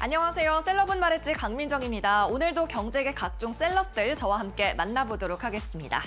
안녕하세요. 셀럽은 말했지 강민정입니다. 오늘도 경제계 각종 셀럽들 저와 함께 만나보도록 하겠습니다.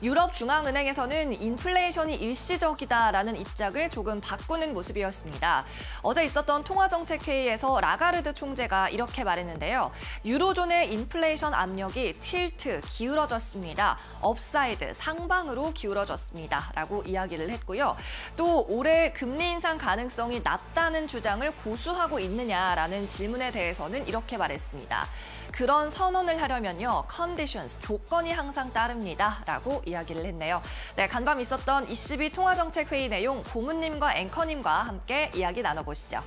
유럽 중앙은행에서는 인플레이션이 일시적이다라는 입장을 조금 바꾸는 모습이었습니다. 어제 있었던 통화정책회의에서 라가르드 총재가 이렇게 말했는데요. 유로존의 인플레이션 압력이 틸트, 기울어졌습니다. 업사이드, 상방으로 기울어졌습니다. 라고 이야기를 했고요. 또 올해 금리 인상 가능성이 낮다는 주장을 고수하고 있느냐라는 질문에 대해서는 이렇게 말했습니다. 그런 선언을 하려면요. 컨디션 조건이 항상 따릅니다. 라고 이야기를 했네요. 네, 간밤 있었던 22 통화정책회의 내용 고문님과 앵커님과 함께 이야기 나눠보시죠.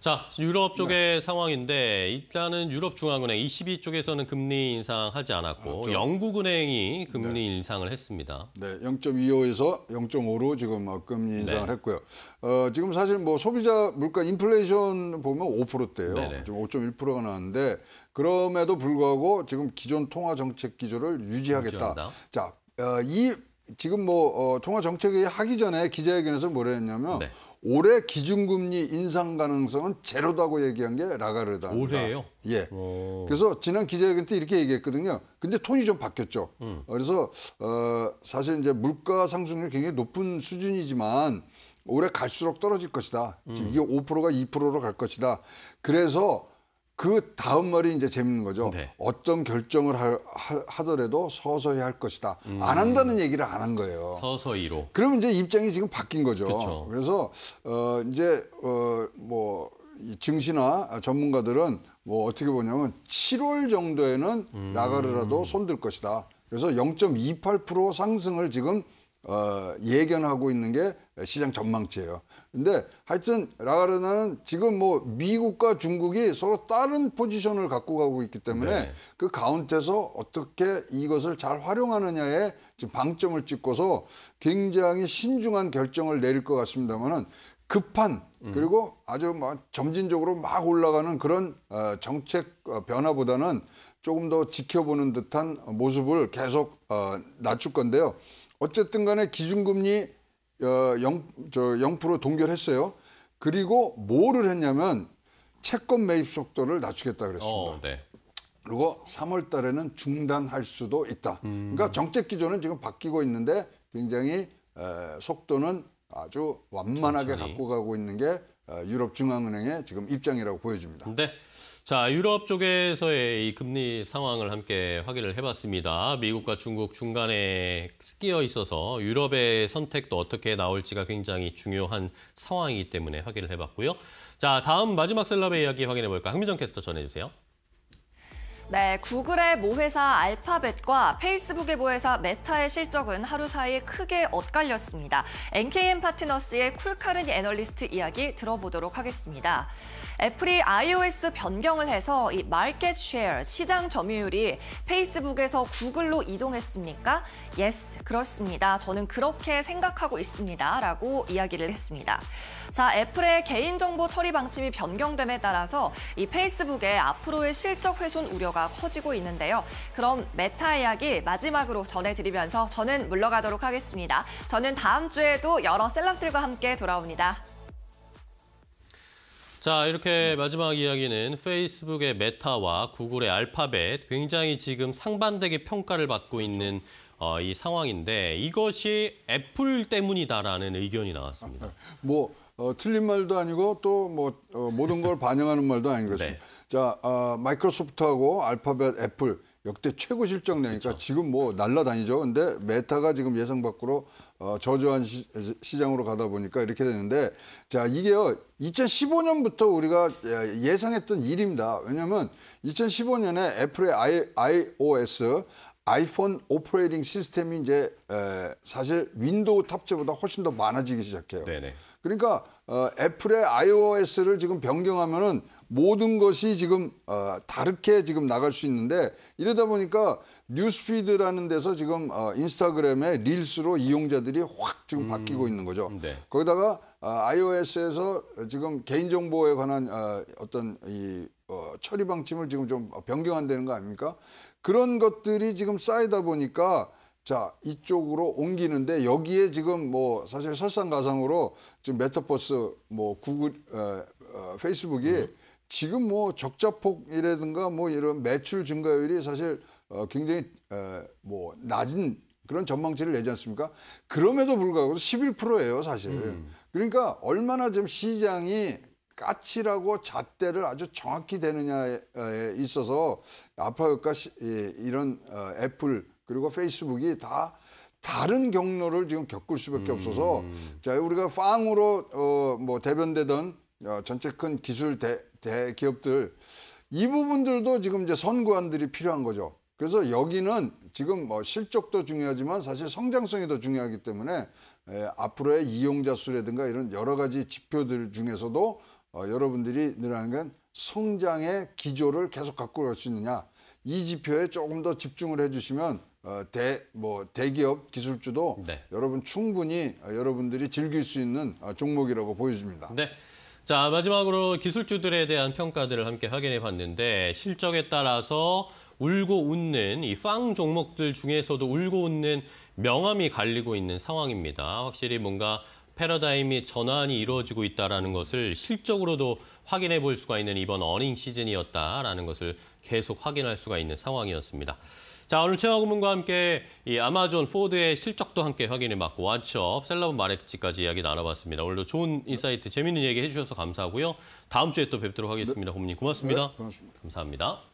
자, 유럽 쪽의 네. 상황인데 일단은 유럽 중앙은행 ECB 쪽에서는 금리 인상하지 않았고 그 영국은행이 금리 네. 인상을 했습니다. 네, 0.25에서 0.5로 지금 금리 인상을 네. 했고요. 어, 지금 사실 뭐 소비자 물가 인플레이션 보면 5대요 네네. 지금 5.1%가 나왔는데 그럼에도 불구하고 지금 기존 통화 정책 기조를 유지하겠다. 유지한다. 자, 어, 이 지금 뭐 어, 통화 정책이 하기 전에 기자회견에서 뭐라 했냐면 네. 올해 기준금리 인상 가능성은 제로다고 얘기한 게 라가르다. 올해요? 예. 오. 그래서 지난 기자회견 때 이렇게 얘기했거든요. 근데 톤이 좀 바뀌었죠. 음. 어, 그래서 어, 사실 이제 물가 상승률 굉장히 높은 수준이지만 올해 갈수록 떨어질 것이다. 음. 지금 이게 5%가 2%로 갈 것이다. 그래서 그 다음 말이 이제 재밌는 거죠. 네. 어떤 결정을 하, 하더라도 서서히 할 것이다. 음. 안 한다는 얘기를 안 한 거예요. 서서히로. 그러면 이제 입장이 지금 바뀐 거죠. 그쵸. 그래서 어 이제 어뭐 증시나 전문가들은 뭐 어떻게 보냐면 7월 정도에는 음. 라가르라도 손들 것이다. 그래서 0.28% 상승을 지금 어, 예견하고 있는 게 시장 전망치예요. 근데 하여튼 라가르나는 지금 뭐 미국과 중국이 서로 다른 포지션을 갖고 가고 있기 때문에 네. 그 가운데서 어떻게 이것을 잘 활용하느냐에 지금 방점을 찍고서 굉장히 신중한 결정을 내릴 것 같습니다만은 급한 음. 그리고 아주 막 점진적으로 막 올라가는 그런 어, 정책 어, 변화보다는 조금 더 지켜보는 듯한 모습을 계속 어, 낮출 건데요. 어쨌든 간에 기준금리 어, 0, 저0% 동결했어요. 그리고 뭐를 했냐면 채권 매입 속도를 낮추겠다 그랬습니다. 어, 네. 그리고 3월 달에는 중단할 수도 있다. 그러니까 음. 그러니까 정책 기조는 지금 바뀌고 있는데 굉장히 속도는 아주 완만하게 천천히. 갖고 가고 있는 게 어, 유럽 중앙은행의 지금 입장이라고 보여집니다. 네. 자, 유럽 쪽에서의 이 금리 상황을 함께 확인을 해봤습니다. 미국과 중국 중간에 끼어 있어서 유럽의 선택도 어떻게 나올지가 굉장히 중요한 상황이기 때문에 확인을 해봤고요. 자, 다음 마지막 셀럽의 이야기 확인해볼까? 흥미정 캐스터 전해주세요. 네, 구글의 모회사 알파벳과 페이스북의 모회사 메타의 실적은 하루 사이 크게 엇갈렸습니다. NKM 파트너스의 쿨카르니 애널리스트 이야기 들어보도록 하겠습니다. 애플이 iOS 변경을 해서 이 마켓 쉐어, 시장 점유율이 페이스북에서 구글로 이동했습니까? Yes, 그렇습니다. 저는 그렇게 생각하고 있습니다. 라고 이야기를 했습니다. 자, 애플의 개인정보 처리 방침이 변경됨에 따라서 이 페이스북의 앞으로의 실적 훼손 우려가 우려가 커지고 있는데요. 그럼 메타 이야기 마지막으로 전해드리면서 저는 물러가도록 하겠습니다. 저는 다음 주에도 여러 셀럽들과 함께 돌아옵니다. 자, 이렇게 마지막 이야기는 페이스북의 메타와 구글의 알파벳, 굉장히 지금 상반되게 평가를 받고 있는 어, 이 상황인데 이것이 애플 때문이다라는 의견이 나왔습니다. 뭐 어, 틀린 말도 아니고 또뭐 어, 모든 걸 반영하는 말도 아닌 것입니다. 네. 자 어, 마이크로소프트하고 알파벳, 애플 역대 최고 실적 내니까 그렇죠. 지금 뭐 날라다니죠. 근데 메타가 지금 예상 밖으로 어, 저조한 시, 장으로 가다 보니까 이렇게 되는데 자 이게요 2015년부터 우리가 예, 예상했던 일입니다. 왜냐하면 2015년에 애플의 I, iOS 아이폰 오퍼레이팅 시스템이 이제 에, 사실 윈도우 탑재보다 훨씬 더 많아지기 시작해요. 네네. 그러니까 어, 애플의 iOS를 지금 변경하면은 모든 것이 지금 어, 다르게 지금 나갈 수 있는데 이러다 보니까 뉴스피드라는 데서 지금 어, 인스타그램의 릴스로 이용자들이 확 지금 음, 바뀌고 있는 거죠. 네. 거기다가 어, iOS에서 지금 개인정보에 관한 어, 어떤 이 어, 처리 방침을 지금 좀 변경한다는 거 아닙니까? 그런 것들이 지금 쌓이다 보니까 자 이쪽으로 옮기는데 여기에 지금 뭐 사실 설상가상으로 지금 메타버스 뭐 구글 어, 어, 페이스북이 음. 지금 뭐 적자폭이라든가 뭐 이런 매출 증가율이 사실 어, 굉장히 에, 뭐 낮은 그런 전망치를 내지 않습니까? 그럼에도 불구하고 11%예요 사실. 음. 그러니까 얼마나 지금 시장이 까칠하고 잣대를 아주 정확히 되느냐에 있어서 아파요과 이런 어, 애플 그리고 페이스북이 다 다른 경로를 지금 겪을 수밖에 없어서 음. 자 우리가 빵으로 어, 뭐 대변되던 어, 전체 큰 기술 대, 대기업들 이 부분들도 지금 이제 선구안들이 필요한 거죠. 그래서 여기는 지금 뭐 실적도 중요하지만 사실 성장성이 더 중요하기 때문에 에, 앞으로의 이용자 수라든가 이런 여러 가지 지표들 중에서도 어, 여러분들이 늘어나는 건 성장의 기조를 계속 갖고 갈 수 있느냐 이 지표에 조금 더 집중을 해주시면 어, 대, 뭐, 대기업 기술주도 네. 여러분 충분히 어, 여러분들이 즐길 수 있는 어, 종목이라고 보여집니다. 네. 자, 마지막으로 기술주들에 대한 평가들을 함께 확인해 봤는데 실적에 따라서 울고 웃는 이 빵 종목들 중에서도 울고 웃는 명암이 갈리고 있는 상황입니다. 확실히 뭔가 패러다임이 전환이 이루어지고 있다는 것을 실적으로도 확인해 볼 수가 있는 이번 어닝 시즌이었다라는 것을 계속 확인할 수가 있는 상황이었습니다. 자, 오늘 최화 고문과 함께 이 아마존 포드의 실적도 함께 확인해 봤고 왓츠업 셀럽 마레지까지 이야기 나눠봤습니다. 오늘도 좋은 인사이트, 재밌는 얘기 해주셔서 감사하고요. 다음 주에 또 뵙도록 하겠습니다. 네. 고문님 고맙습니다. 네, 고맙습니다. 감사합니다.